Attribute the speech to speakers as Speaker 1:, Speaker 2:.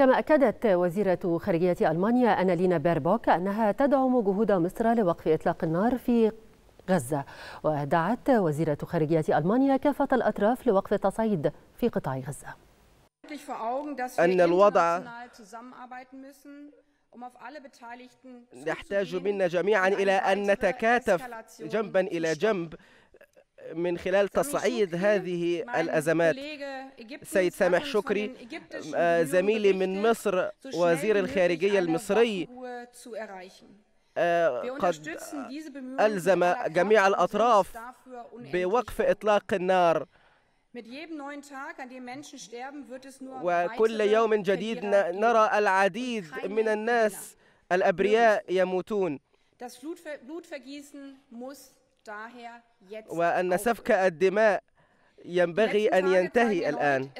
Speaker 1: كما أكدت وزيرة خارجية ألمانيا أنالينا بيربوك أنها تدعم جهود مصر لوقف إطلاق النار في غزة ودعت وزيرة خارجية ألمانيا كافة الأطراف لوقف التصعيد في قطاع غزة
Speaker 2: أن الوضع um نحتاج منا جميعا إلى أن نتكاتف جنبا إلى
Speaker 3: جنب من خلال تصعيد هذه الأزمات uh,
Speaker 4: سيد سامح شكري آه، زميلي
Speaker 3: من مصر وزير الخارجية المصري
Speaker 4: uh,
Speaker 3: آه، قد
Speaker 4: ألزم جميع الأطراف بوقف
Speaker 3: إطلاق النار
Speaker 2: وكل يوم جديد نرى
Speaker 3: العديد من الناس الأبرياء يموتون
Speaker 5: وأن سفك
Speaker 3: الدماء ينبغي أن ينتهي الآن